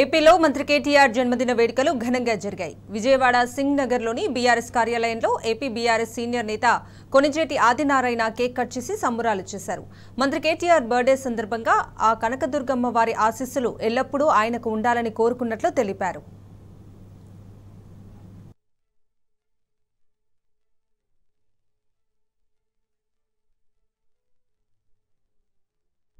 ఏపీలో మంత్రి కేటీఆర్ జన్మదిన వేడుకలు ఘనంగా జరిగాయి విజయవాడ సింగ్ లోని బీఆర్ఎస్ కార్యాలయంలో ఏపీ బీఆర్ఎస్ సీనియర్ నేత కొనిజేటి ఆదినారాయణ కేక్ కట్ చేసి సంబురాలు చేశారు మంత్రి కేటీఆర్ బర్త్డే సందర్భంగా ఆ కనకదుర్గమ్మ వారి ఆశీస్సులు ఎల్లప్పుడూ ఆయనకు ఉండాలని కోరుకున్నట్లు తెలిపారు